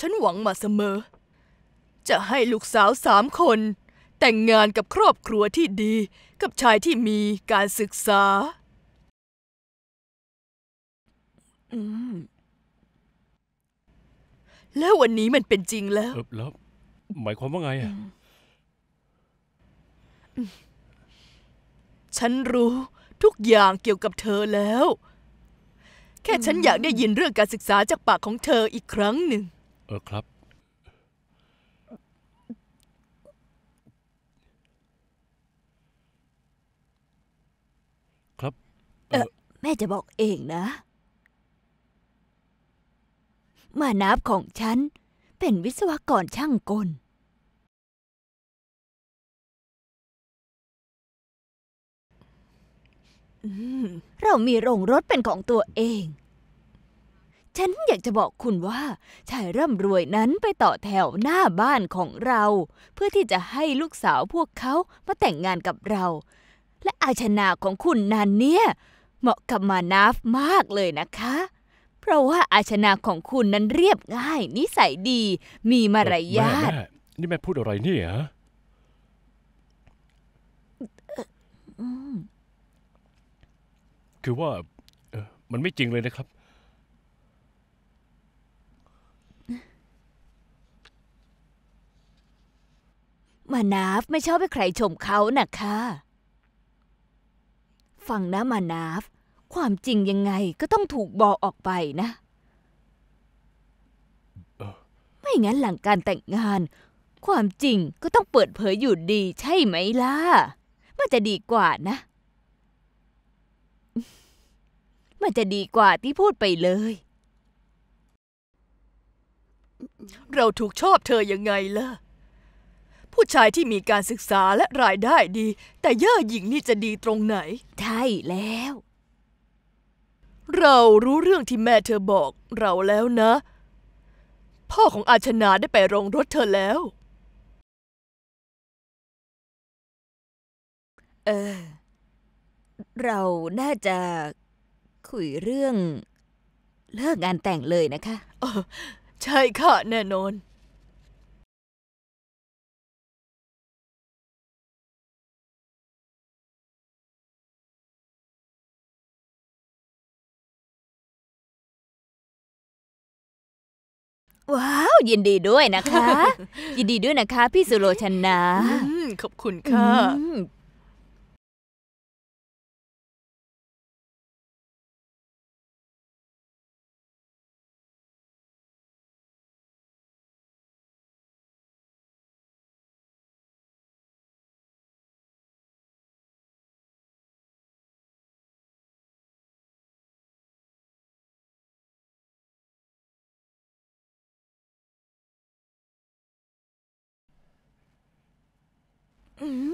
ฉันหวังมาเสมอ จะให้ลูกสาวสามคนแต่งงานกับครอบครัวที่ดีกับชายที่มีการศึกษา แล้ววันนี้มันเป็นจริงแล้วแล้ว หมายความว่าไงอ่ะฉันรู้ทุกอย่างเกี่ยวกับเธอแล้ว แค่ฉันอยากได้ยินเรื่องการศึกษาจากปากของเธออีกครั้งหนึ่งเออครับ ครับ เออแม่จะบอกเองนะ มานับของฉันเป็นวิศวกรช่างกล เรามีโรงรถเป็นของตัวเองฉันอยากจะบอกคุณว่าชายร่ำรวยนั้นไปต่อแถวหน้าบ้านของเรา เพื่อที่จะให้ลูกสาวพวกเขามาแต่งงานกับเรา และอาชนาของคุณนันเนี่ย เหมาะกับมานาฟมากเลยนะคะ เพราะว่าอาชนาของคุณนั้นเรียบง่าย นิสัยดี มีมารยาทแม่ นี่แม่พูดอะไรเนี่ยฮะคือว่ามันไม่จริงเลยนะครับมานาฟไม่ชอบให้ใครชมเขานะคะ ฟังนะมานาฟความจริงยังไงก็ต้องถูกบอกออกไปนะ ไม่งั้นหลังการแต่งงาน ความจริงก็ต้องเปิดเผยอยู่ดีใช่ไหมล่ะ มันจะดีกว่านะ มันจะดีกว่าที่พูดไปเลย เราถูกชอบเธอยังไงล่ะผู้ชายที่มีการศึกษาและรายได้ดี แต่เย่อหยิ่งนี่จะดีตรงไหน ใช่แล้ว เรารู้เรื่องที่แม่เธอบอกเราแล้วนะ พ่อของอาชนาได้ไปโรงรถเธอแล้ว เออ เราน่าจะคุยเรื่องเลิกงานแต่งเลยนะคะใช่ค่ะแน่นอนว้าวยินดีด้วยนะคะ ยินดีด้วยนะคะพี่สุโรชนะขอบคุณค่ะ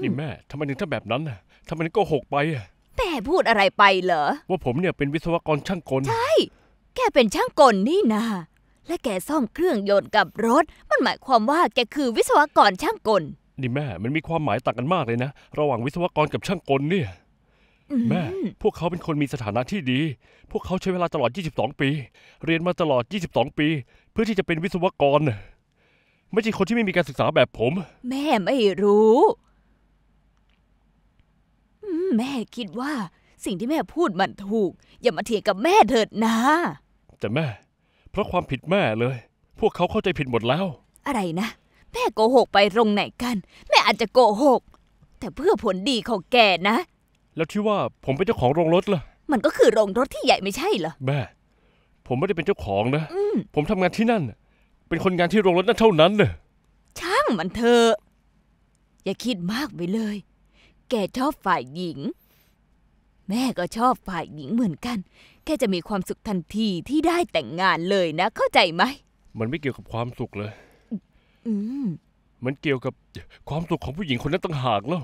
นี่แม่ ทำไมถึงทำแบบนั้น่ะ ทำไมถึงกกหกไปอ่ะแม่พูดอะไรไปเหรอ ว่าผมเนี่ยเป็นวิศวกรช่างกล ใช่ แกเป็นช่างกลนี่นาและแกซ่อมเครื่องยนต์กับรถ มันหมายความว่าแกคือวิศวกรช่างกล นี่แม่ มันมีความหมายต่างกันมากเลยนะ ระหว่างวิศวกรกับช่างกลเนี่ย แม่ พวกเขาเป็นคนมีสถานะที่ดี พวกเขาใช้เวลาตลอด22 ปี เรียนมาตลอด 22 ปี เพื่อที่จะเป็นวิศวกร ไม่ใช่คนที่ไม่มีการศึกษาแบบผม แม่ไม่รู้แม่คิดว่าสิ่งที่แม่พูดมันถูก อย่ามาเถียงกับแม่เถิดนะ แต่แม่ เพราะความผิดแม่เลย พวกเขาเข้าใจผิดหมดแล้ว อะไรนะแม่โกหกไปตรงไหนกัน แม่อาจจะโกหก แต่เพื่อผลดีของแกนะ แล้วที่ว่าผมเป็นเจ้าของโรงรถล่ะมันก็คือโรงรถที่ใหญ่ไม่ใช่เหรอแม่ ผมไม่ได้เป็นเจ้าของนะผมทำงานที่นั่น เป็นคนงานที่โรงรถนั่นเท่านั้นน่ะช่างมันเถอะอย่าคิดมากไปเลยแกชอบฝ่ายหญิง แม่ก็ชอบฝ่ายหญิงเหมือนกันแกจะมีความสุขทันทีที่ได้แต่งงานเลยนะเข้าใจไหมมันไม่เกี่ยวกับความสุขเลย อืมมันเกี่ยวกับความสุขของผู้หญิงคนนั้นต่างหากแล้ว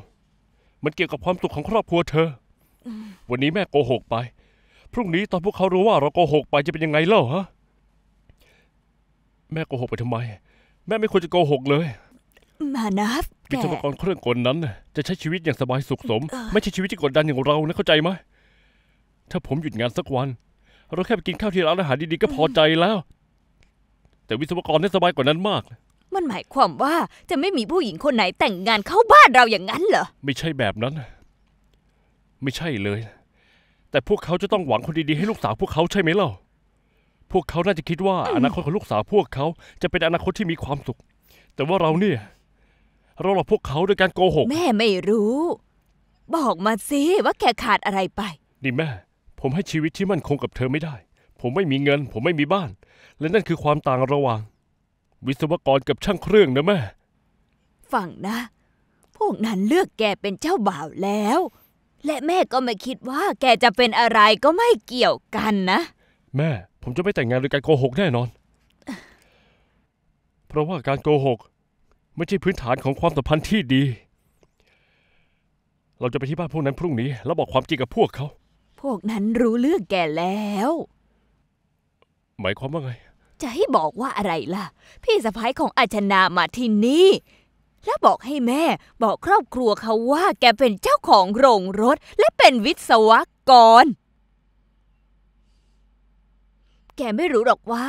มันเกี่ยวกับความสุขของครอบครัวเธอวันนี้แม่โกหกไป พรุ่งนี้ตอนพวกเขารู้ว่าเราโกหกไปจะเป็นยังไงเล่าฮะแม่โกหกไปทำไม แม่ไม่ควรจะโกหกเลย มานาฟวิศวกรเครื่องกลนั้น จะใช้ชีวิตอย่างสบายสุขสม ไม่ใช่ชีวิตที่กดดันอย่างเรานะ เข้าใจไหม ถ้าผมหยุดงานสักวันเราแค่ไปกินข้าวที่ร้านอาหารดี ๆ ก็พอใจแล้ว แต่วิศวกรนี่สบายกว่านั้นมาก มันหมายความว่าจะไม่มีผู้หญิงคนไหนแต่งงานเข้าบ้านเราอย่างนั้นเหรอ ไม่ใช่แบบนั้นไม่ใช่เลย แต่พวกเขาจะต้องหวังคนดีๆให้ลูกสาวพวกเขาใช่ไหมเล่าพวกเขาน่าจะคิดว่า อนาคตของลูกสาวพวกเขา จะเป็นอนาคตที่มีความสุข แต่ว่าเราเนี่ยเราหลอกพวกเขาด้วยการโกหก แม่ไม่รู้ บอกมาสิว่าแกขาดอะไรไป นี่แม่ ผมให้ชีวิตที่มั่นคงกับเธอไม่ได้ ผมไม่มีเงิน ผมไม่มีบ้าน และนั่นคือความต่างระหว่าง วิศวกร กับช่างเครื่องนะแม่ ฟังนะ พวกนั้นเลือกแกเป็นเจ้าบ่าวแล้ว และแม่ก็ไม่คิดว่าแกจะเป็นอะไรก็ไม่เกี่ยวกันนะ แม่ ผมจะไม่แต่งงานโดยการโกหกแน่นอน เพราะว่าการโกหกไม่ใช่พื้นฐานของความสัมพันธ์ที่ดี เราจะไปที่บ้านพวกนั้นพรุ่งนี้ แล้วบอกความจริงกับพวกเขา พวกนั้นรู้เรื่องแกแล้ว หมายความว่าไง จะให้บอกว่าอะไรล่ะ พี่สะพ้ายของอาชนา มาที่นี่แล้วบอกให้แม่บอกครอบครัวเขาว่า แกเป็นเจ้าของโรงรถ และเป็นวิศวกร แกไม่รู้หรอกว่า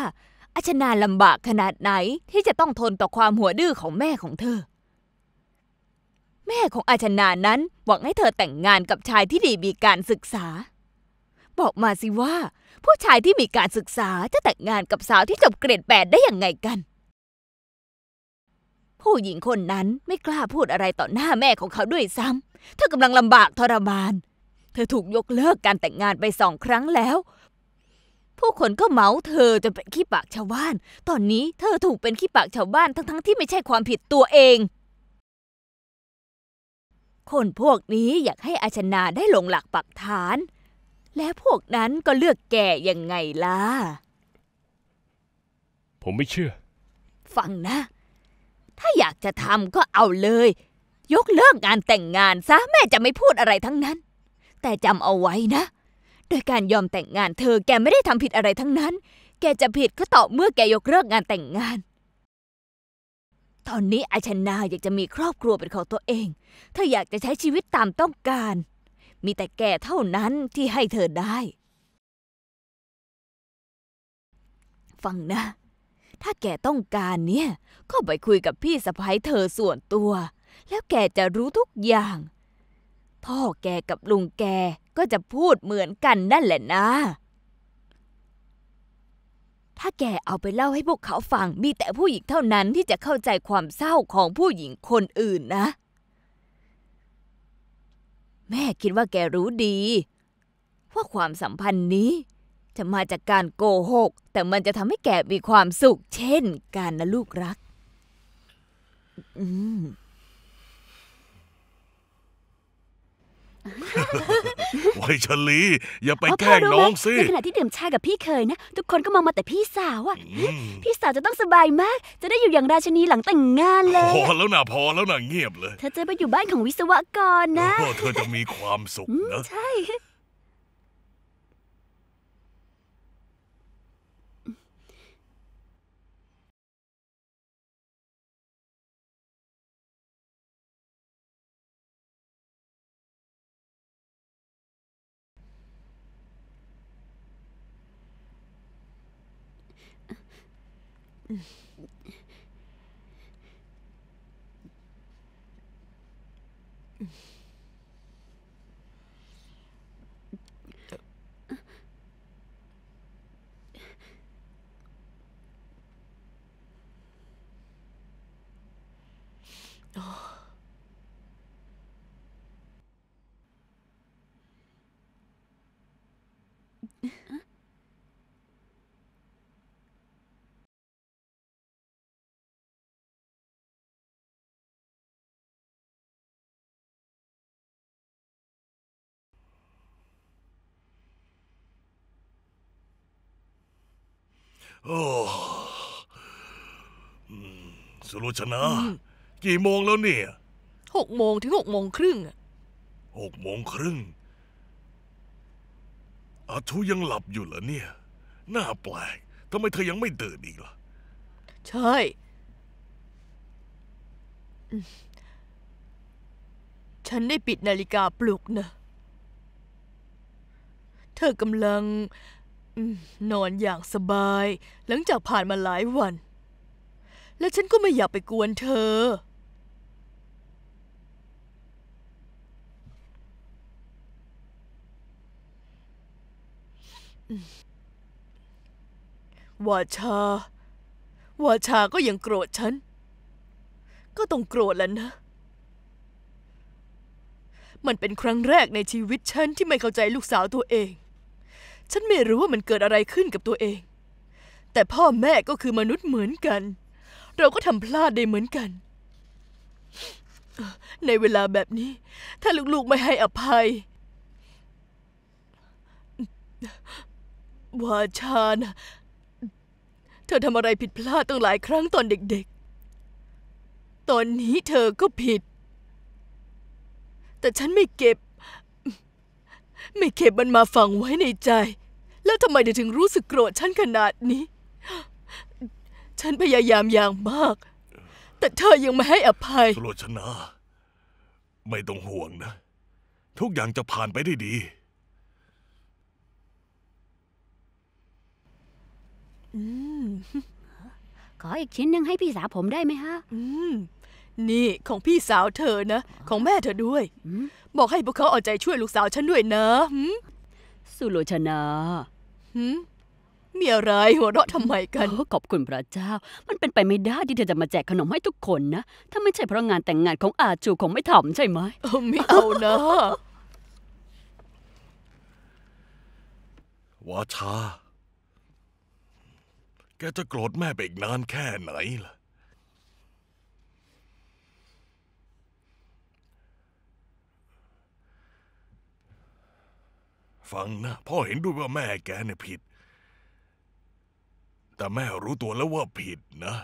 อาชนาลำบากขนาดไหนที่จะต้องทนต่อความหัวดื้อของแม่ของเธอ แม่ของอาชนานั้นหวังให้เธอแต่งงานกับชายที่ดีมีการศึกษา บอกมาสิว่า ผู้ชายที่มีการศึกษาจะแต่งงานกับสาวที่จบเกรดแปดได้อย่างไงกัน ผู้หญิงคนนั้นไม่กล้าพูดอะไรต่อหน้าแม่ของเขาด้วยซ้ำเธอกำลังลำบากทรมาน เธอถูกยกเลิกการแต่งงานไปสองครั้งแล้วผู้คนก็เมาเธอจนเป็นขี้ปากชาวบ้าน ตอนนี้เธอถูกเป็นขี้ปากชาวบ้านทั้งๆที่ไม่ใช่ความผิดตัวเอง คนพวกนี้อยากให้อาชนาได้หลงหลักปักฐาน และพวกนั้นก็เลือกแก่ยังไงล่ะ ผมไม่เชื่อ ฟังนะ ถ้าอยากจะทำก็เอาเลย ยกเลิกงานแต่งงานซะ แม่จะไม่พูดอะไรทั้งนั้น แต่จำเอาไว้นะโดยการยอมแต่งงานเธอแกไม่ได้ทำผิดอะไรทั้งนั้น แกจะผิดก็ต่อเมื่อแกยกเลิกงานแต่งงาน ตอนนี้อาชนาอยากจะมีครอบครัวเป็นของตัวเองเธออยากจะใช้ชีวิตตามต้องการ มีแต่แกเท่านั้นที่ให้เธอได้ ฟังนะ ถ้าแกต้องการเนี่ยก็ไปคุยกับพี่สะพ้ายเธอส่วนตัว แล้วแกจะรู้ทุกอย่าง พ่อแกกับลุงแกก็จะพูดเหมือนกันนั่นแหละนะ ถ้าแกเอาไปเล่าให้พวกเขาฟังมีแต่ผู้หญิงเท่านั้นที่จะเข้าใจความเศร้าของผู้หญิงคนอื่นนะ แม่คิดว่าแกรู้ดี ว่าความสัมพันธ์นี้ จะมาจากการโกหก แต่มันจะทำให้แกมีความสุข เช่น การนะลูกรัก อืมไวชลี อย่าไปแกล้งน้องสิ ในขณะที่ดื่มชากับพี่เคยนะ ทุกคนก็มองมาแต่พี่สาวอ่ะพี่สาวจะต้องสบายมาก จะได้อยู่อย่างราชนีหลังแต่งงานเลยพอแล้วนะพอแล้วนะเงียบเลย เธอจะไปอยู่บ้านของวิศวกรนะ เธอจะมีความสุขนะ ใช่嗯。้สุรชนะ กี่โมงแล้วเนี่ย หกโมงถึงหกโมงครึ่ง หกโมงครึ่งอาทุยังหลับอยู่เหรอเนี่ย น่าแปลกทำไมเธอยังไม่ตื่นอีกล่ะ ใช่ใฉันได้ปิดนาฬิกาปลุกนะ เธอกำลังนอนอย่างสบาย หลังจากผ่านมาหลายวัน และฉันก็ไม่อยากไปกวนเธอวาชาวาชาก็ยังโกรธฉัน ก็ต้องโกรธแล้วนะ มันเป็นครั้งแรกในชีวิตฉันที่ไม่เข้าใจลูกสาวตัวเองฉันไม่รู้ว่ามันเกิดอะไรขึ้นกับตัวเอง แต่พ่อแม่ก็คือมนุษย์เหมือนกัน เราก็ทำพลาดได้เหมือนกัน ในเวลาแบบนี้ ถ้าลูกๆไม่ให้อภัยวาชานะเธอทำอะไรผิดพลาดตั้งหลายครั้งตอนเด็กๆ ตอนนี้เธอก็ผิด แต่ฉันไม่เก็บไม่เก็บมันมาฝังไว้ในใจ แล้วทำไมถึงรู้สึกโกรธฉันขนาดนี้ ฉันพยายามอย่างมาก แต่เธอยังไม่ให้อภัยโรชนาไม่ต้องห่วงนะ ทุกอย่างจะผ่านไปได้ดี อืม ขออีกชิ้นหนึ่งให้พี่สาวผมได้ไหมฮะ อืม นี่ของพี่สาวเธอนะ ของแม่เธอด้วยบอกให้พวกเขาเอาใจช่วยลูกสาวฉันด้วยนะ สุโลชนาเมีอะไรหัวเราะทำไมกัน ขอบคุณพระเจ้า มันเป็นไปไม่ได้ที่เธอจะมาแจกขนมให้ทุกคนนะ ถ้าไม่ใช่เพราะงานแต่งงานของอาจูคงไม่ทำใช่ไหมไม่เอานะ วาชา แกจะโกรธแม่ไปอีกนานแค่ไหนล่ะฟังนะพ่อเห็นด้วยว่าแม่แกเนี่ยผิด แต่แม่รู้ตัวแล้วว่าผิดนะ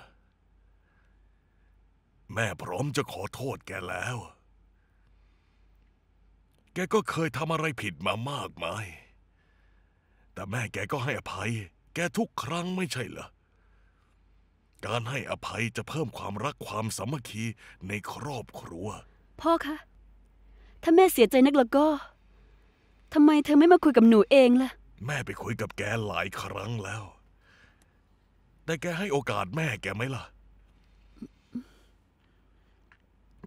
แม่พร้อมจะขอโทษแกแล้ว แกก็เคยทำอะไรผิดมามากมาย แต่แม่แกก็ให้อภัย แกทุกครั้งไม่ใช่เหรอการให้อภัยจะเพิ่มความรักความสามัคคีในครอบครัว พ่อคะ ถ้าแม่เสียใจนักแล้วก็ทำไมเธอไม่มาคุยกับหนูเองล่ะแม่ไปคุยกับแกหลายครั้งแล้ว แต่แกให้โอกาสแม่แกไหมล่ะ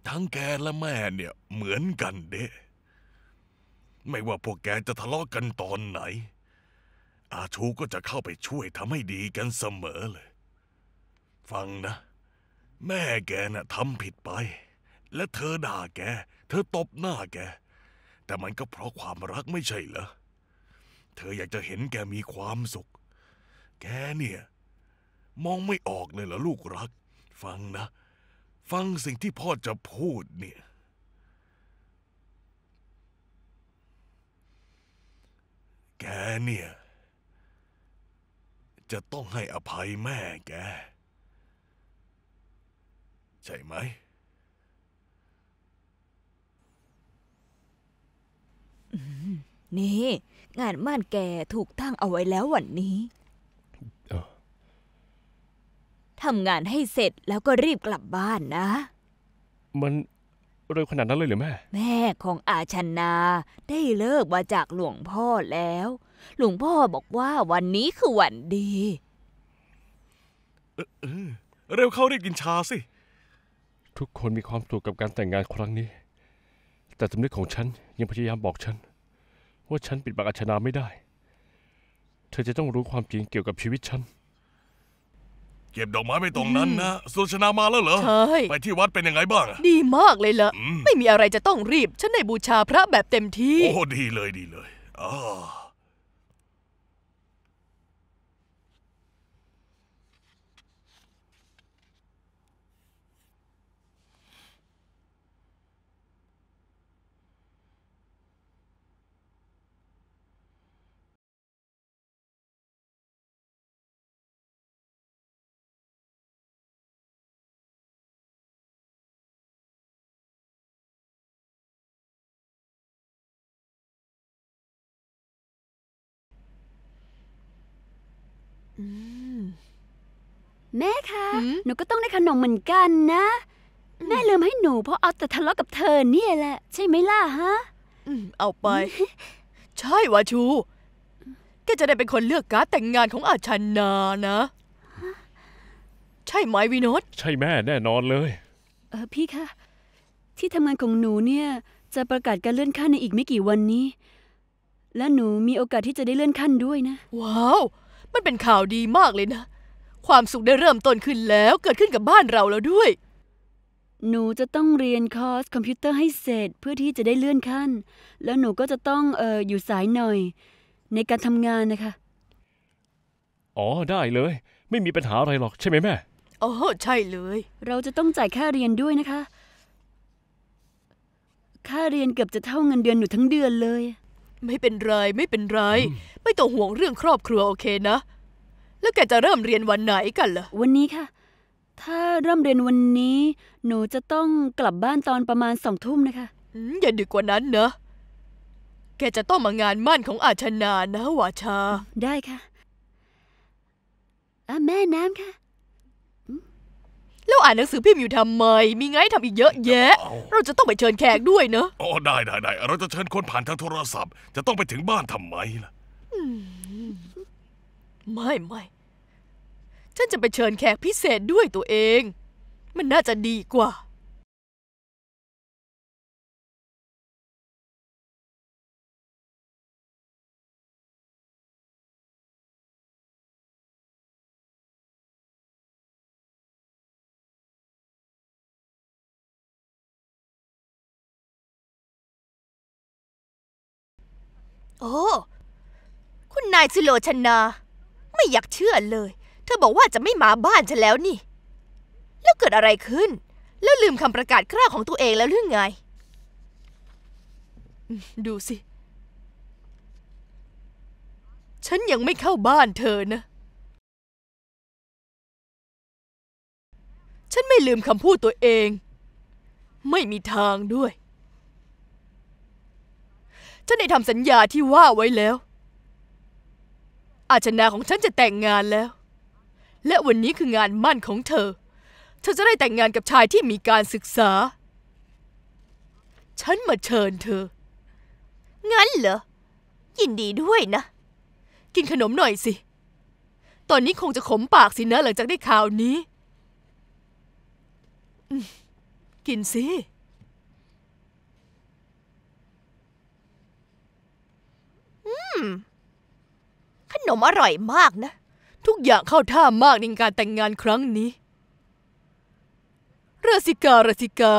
ทั้งแกและแม่เนี่ย เหมือนกันเด้ไม่ว่าพวกแกจะทะเลาะกันตอนไหน อาชูก็จะเข้าไปช่วยทำให้ดีกันเสมอเลย ฟังนะ แม่แกน่ะทำผิดไป และเธอด่าแก เธอตบหน้าแกแต่มันก็เพราะความรักไม่ใช่เหรอ เธออยากจะเห็นแกมีความสุข แกเนี่ย มองไม่ออกเลยเหรอลูกรัก ฟังนะ ฟังสิ่งที่พ่อจะพูดเนี่ย แกเนี่ย จะต้องให้อภัยแม่แก ใช่ไหมนี่ งานม่านแกถูกตั้งเอาไว้แล้ววันนี้ทำงานให้เสร็จแล้วก็รีบกลับบ้านนะ มันเร็วขนาดนั้นเลยหรือแม่ แม่ของอาชนา ได้เลิกมาจากหลวงพ่อแล้ว หลวงพ่อบอกว่าวันนี้คือวันดีเออเร็วเข้ารีบกินชาสิ ทุกคนมีความสุขกับการแต่งงานครั้งนี้ แต่สำนึกของฉัน ยังพยายามบอกฉันว่าฉันปิดบังอัชนาไม่ได้ เธอจะต้องรู้ความจริงเกี่ยวกับชีวิตฉัน เก็บดอกไม้ไปตรงนั้นนะ สุชนามาแล้วเหรอ ใช่ ไปที่วัดเป็นยังไงบ้าง ดีมากเลยเหระอมไม่มีอะไรจะต้องรีบ ฉันได้บูชาพระแบบเต็มที่ โอ้ ดีเลยดีเลยอ๋อแม่คะหนูก็ต้องได้ขนมเหมือนกันนะแม่ลืมให้หนู เพราะเอาแต่ทะเลาะกับเธอเนี่ยแหละใช่ไหมล่ะฮะเอาไปใช่วะชูแกจะได้เป็นคนเลือกการแต่งงานของอาชันนานะ ใช่ไหมวินอตใช่แม่แน่นอนเลยเออพี่คะที่ทำงานของหนูเนี่ย จะประกาศการเลื่อนขั้นในอีกไม่กี่วันนี้ และหนูมีโอกาสที่จะได้เลื่อนขั้นด้วยนะว้าวมัน เป็นข่าวดีมากเลยนะ ความสุขได้เริ่มต้นขึ้นแล้วเกิดขึ้นกับบ้านเราแล้วด้วย หนูจะต้องเรียนคอร์สคอมพิวเตอร์ให้เสร็จเพื่อที่จะได้เลื่อนขั้น แล้วหนูก็จะต้องเอ่ออยู่สายหน่อยในการทำงานนะคะ อ๋อได้เลย ไม่มีปัญหาอะไรหรอกใช่ไหมแม่ อ๋อใช่เลย เราจะต้องจ่ายค่าเรียนด้วยนะคะ ค่าเรียนเกือบจะเท่าเงินเดือนหนูทั้งเดือนเลยไม่เป็นไร ไม่เป็นไร ไม่ต้องห่วงเรื่องครอบครัวโอเคนะ แล้วแกจะเริ่มเรียนวันไหนกันล่ะ วันนี้ค่ะ ถ้าเริ่มเรียนวันนี้ หนูจะต้องกลับบ้านตอนประมาณสองทุ่มนะคะอย่าดึกกว่านั้นเนอะแกจะต้องมางานมั่นของอาชนา นะวาชา ได้ค่ะแม่น้ำค่ะแล้วอ่านหนังสือพิมพ์อยู่ทำไม มีไงทำอีกเยอะแยะ เราจะต้องไปเชิญแขกด้วยเนอะอ๋อได้ได้ได้ เราจะเชิญคนผ่านทางโทรศัพท์ จะต้องไปถึงบ้านทำไมล่ะ ไม่ไม่ ฉันจะไปเชิญแขกพิเศษด้วยตัวเอง มันน่าจะดีกว่าอ้ คุณนายสุโลชนา ไม่อยากเชื่อเลย เธอบอกว่าจะไม่มาบ้านฉันแล้วนี่ แล้วเกิดอะไรขึ้น แล้วลืมคำประกาศคร่าวของตัวเองแล้วหรือไง ดูสิ ฉันยังไม่เข้าบ้านเธอนะฉันไม่ลืมคำพูดตัวเอง ไม่มีทางด้วยฉันได้ทำสัญญาที่ว่าไว้แล้ว อาชนาของฉันจะแต่งงานแล้ว และวันนี้คืองานมั่นของเธอ เธอจะได้แต่งงานกับชายที่มีการศึกษา ฉันมาเชิญเธอ งั้นเหรอ ยินดีด้วยนะ กินขนมหน่อยสิ ตอนนี้คงจะขมปากสินะ หลังจากได้ข่าวนี้ กินสิขนมอร่อยมากนะทุกอย่างเข้าท่ามากในการแต่งงานครั้งนี้ราสิการาสิกา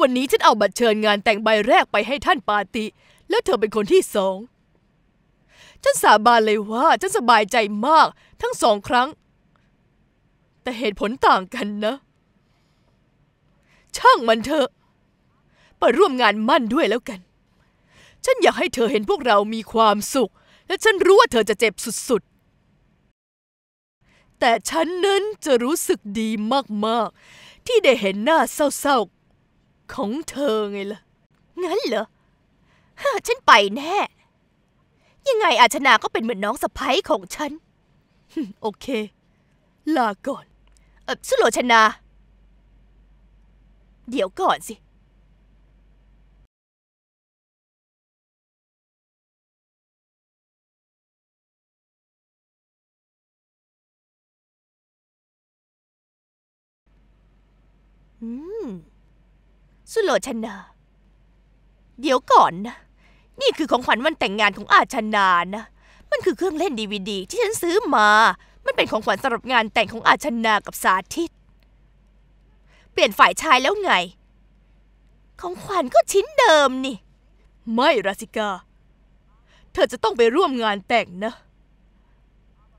วันนี้ฉันเอาบัตรเชิญงานแต่งใบแรกไปให้ท่านปาติ และเธอเป็นคนที่สองฉันสาบานเลยว่าฉันสบายใจมากทั้งสองครั้ง แต่เหตุผลต่างกันนะ ช่างมันเถอะไปร่วมงานมั่นด้วยแล้วกันฉันอยากให้เธอเห็นพวกเรามีความสุข และฉันรู้ว่าเธอจะเจ็บสุดๆ แต่ฉันนั้นจะรู้สึกดีมากๆ ที่ได้เห็นหน้าเศร้าๆ ของเธอไงล่ะ งั้นเหรอฮฉันไปแน่ ยังไงอาชนาก็เป็นเหมือนน้องสะพ้ยของฉัน โอเค ลาก่อนเออสุโลชนา เดี๋ยวก่อนสิืมสุโลชนาเดี๋ยวก่อนนะนี่คือของขวัญวันแต่งงานของอาชนานะมันคือเครื่องเล่นดีวดีที่ฉันซื้อมา มันเป็นของขวัญสำหรับงานแต่งของอาชนากับสาธิต เปลี่ยนฝ่ายชายแล้วไง ของขวัญก็ชิ้นเดิมนี่ ไม่ราสิกา เธอจะต้องไปร่วมงานแต่งนะ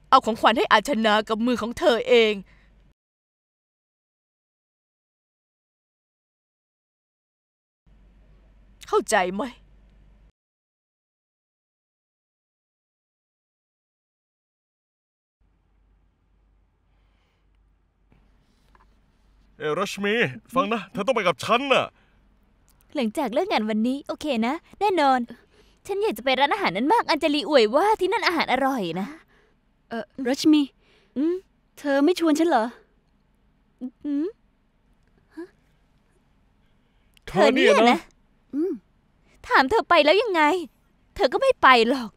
เอาของขวัญให้อาชนากับมือของเธอเองเข้าใจไหม เอรัชมี ฟังนะ เธอต้องไปกับฉันน่ะ หลังจากเลิกงานวันนี้ โอเคนะ แน่นอน ฉันอยากจะไปร้านอาหารนั้นมากอัญจลีอวยว่าที่นั่นอาหารอร่อยนะ เออรัชมี อืมเธอไม่ชวนฉันเหรอ อืมเธอเนี่ยนะถามเธอไปแล้วยังไง เธอก็ไม่ไปหรอก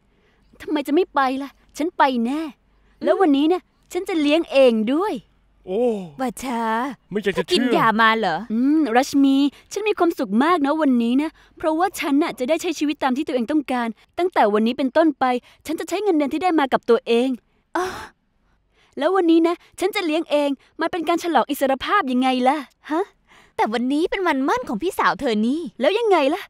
ทำไมจะไม่ไปล่ะ ฉันไปแน่ แล้ววันนี้เนี่ย ฉันจะเลี้ยงเองด้วย โอ้ บัชาไม่ใชากจะกินยามาเหรอ อืมรัชมี ฉันมีความสุขมากนะวันนี้นะ เพราะว่าฉันน่ะจะได้ใช้ชีวิตตามที่ตัวเองต้องการ ตั้งแต่วันนี้เป็นต้นไป ฉันจะใช้เงินเดือนที่ได้มากับตัวเองอแล้ววันนี้นะ ฉันจะเลี้ยงเอง มันเป็นการฉลองอิสรภาพยังไงล่ะ ฮะแต่วันนี้เป็นวันมั่นของพี่สาวเธอนี่แล้วยังไงล่ะ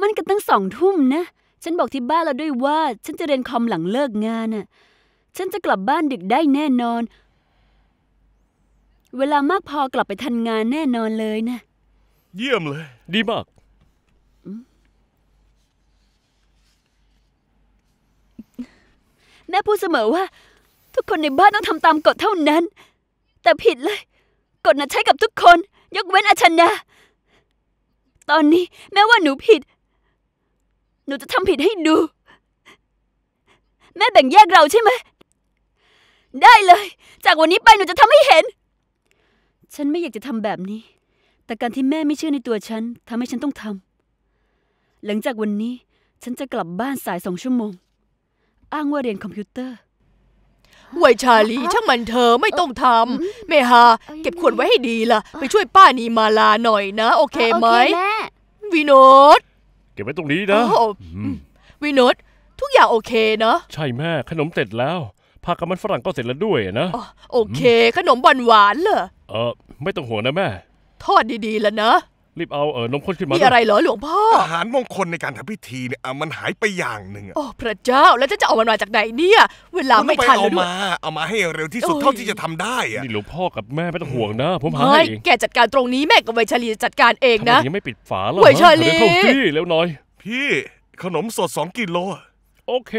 มันกันตั้งสองทุ่มนะ ฉันบอกที่บ้านแล้วด้วยว่า ฉันจะเรียนคอมหลังเลิกงานน่ะฉันจะกลับบ้านดึกได้แน่นอน เวลามากพอกลับไปทันงานแน่นอนเลยนะ เยี่ยมเลย ดีมากแม่พูดเสมอว่า ทุกคนในบ้านต้องทำตามกฎเท่านั้น แต่ผิดเลยกฎน่ะใช้กับทุกคนยกเว้นอาชันญาตอนนี้แม้ว่าหนูผิด หนูจะทำผิดให้ดู แม่แบ่งแยกเราใช่ไหม ได้เลย จากวันนี้ไปหนูจะทำให้เห็น ฉันไม่อยากจะทำแบบนี้ แต่การที่แม่ไม่เชื่อในตัวฉันทำให้ฉันต้องทำ หลังจากวันนี้ ฉันจะกลับบ้านสายสองชั่วโมง อ้างว่าเรียนคอมพิวเตอร์ไวชาลีช่างมันเธอไม่ต้องทำเมฮาเก็บขวดไว้ให้ดีล่ะไปช่วยป้านีมาลาหน่อยนะโอเคไหมวินอตเก็บไว้ตรงนี้นะวินอตทุกอย่างโอเคนะ ใช่แม่ ขนมเสร็จแล้วผักกับมันฝรั่งก็เสร็จแล้วด้วยนะโอเค ขนมหวานหวานเหรอเออ ไม่ต้องห่วงนะแม่ทอดดีๆแล้วนะรีบเอาเออนมข้นขึ้นมามีอะไรเหรอ หลวงพ่อ อาหารมงคลในการทำพิธีเนี่ยมันหายไปอย่างหนึ่งอโอ้พระเจ้า แล้วจะจะเอามันมาจากไหนเนี่ย เวลาไม่ทันเลยเด้วยเอามาให้เร็วที่สุดเท่าที่จะทำได้อะนี่หลวงพ่อกับแม่ไม่ต้องห่วงนะ ผมหาให้แกจัดการตรงนี้แม่กับไวชาลีจัดการเองนะยังไม่ปิดฝาเลยไวชาลีเข้าที่แล้วน้อย พี่ ขนมสดสองกิโลโอเค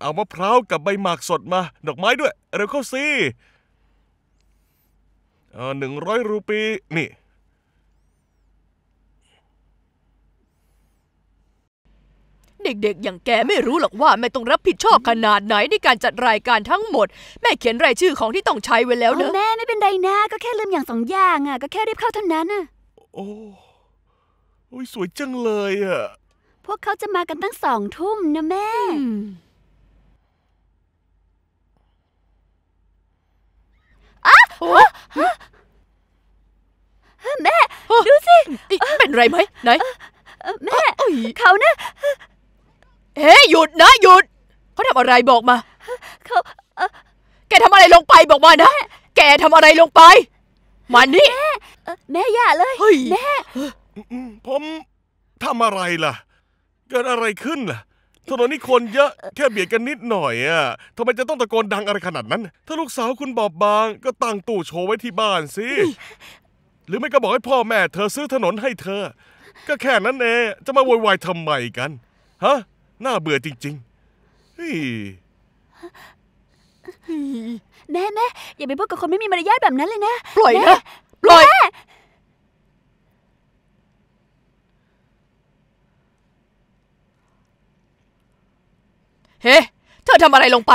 เอามะพร้าวกับใบหมากสดมา ดอกไม้ด้วย เร็วเข้า่าหนึ่งร้อยรูปีนี่เด็กๆ อย่างแกไม่รู้หรอกว่าแม่ต้องรับผิดชอบขนาดไหนในการจัดรายการทั้งหมด แม่เขียนรายชื่อของที่ต้องใช้ไว้แล้วเนอะแม่ไม่เป็นไรนะ ก็แค่เลืมอย่างสองอย่างอ่ะก็แค่รีบเข้าเท่านั้นอ่ะโอ้โอ้ยสวยจังเลยอ่ะพวกเขาจะมากันตั้งสองทุ่มนะแม่อะแม่ดูสิเป็นไรไหมไหนแม่เขานะเฮ้ยหยุดนะหยุดเขาทำอะไรบอกมาเขาเออแกทำอะไรลงไปบอกมานะ แกทำอะไรลงไป มานี่แม่แม่ย่าเลยแม่ผมทำอะไรล่ะเกิดอะไรขึ้นล่ะถนนนี้คนเยอะแค่เบียดกันนิดหน่อยอะทำไมจะต้องตะโกนดังอะไรขนาดนั้น ถ้าลูกสาวคุณบอบบาง ก็ตั้งตู้โชว์ไว้ที่บ้านสิหรือไม่ก็บอกให้พ่อแม่เธอซื้อถนนให้เธอ ก็แค่นั้นเองจะมาโวยวายทำไมกันฮะน่าเบื่อจริงๆแน่แน่อย่าไปพูดกับคนไม่มีมารยาทแบบนั้นเลยนะ ปล่อยนะ ปล่อย เฮ้ เธอทำอะไรลงไป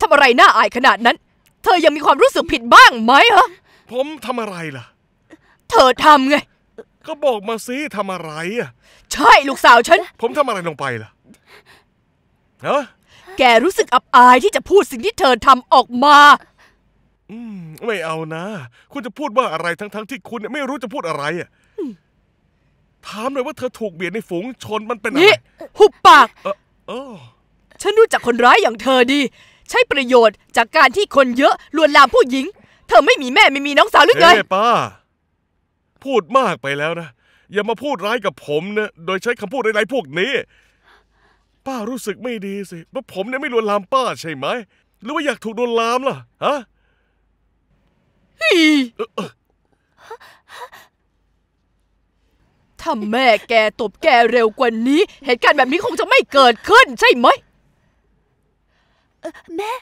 ทำอะไรน่าอายขนาดนั้น เธอยังมีความรู้สึกผิดบ้างไหมฮะ ผมทำอะไรล่ะ เธอทำไงก็บอกมาสิทำอะไรอ่ะใช่ลูกสาวฉัน ผมทำอะไรลงไปล่ะเนอะแกรู้สึกอับอายที่จะพูดสิ่งที่เธอทำออกมา อืมไม่เอานะคุณจะพูดว่าอะไรทั้งๆทที่คุณไม่รู้จะพูดอะไรอ่ะถามเลยว่าเธอถูกเบียดในฝูง ชนมันเป็นอะไรนี่หุบปากเออเออฉันรู้จักคนร้ายอย่างเธอดี ใช้ประโยชน์จากการที่คนเยอะลวนลามผู้หญิง เธอไม่มีแม่ไม่มีน้องสาวหรือไงเฮ้ยป้าพูดมากไปแล้วนะ อย่ามาพูดร้ายกับผมนะ โดยใช้คำพูดร้ๆพวกนี้ ป้ารู้สึกไม่ดีสิว่าผมเนี่ยไม่ลวนลามป้า ใช่ไหม หรือว่าอยากถูกลวนลามล่ะ ฮะ ถ้าแม่แกตบแกเร็วกว่านี้ เหตุการณ์แบบนี้คงจะไม่เกิดขึ้นใช่ไหม แม่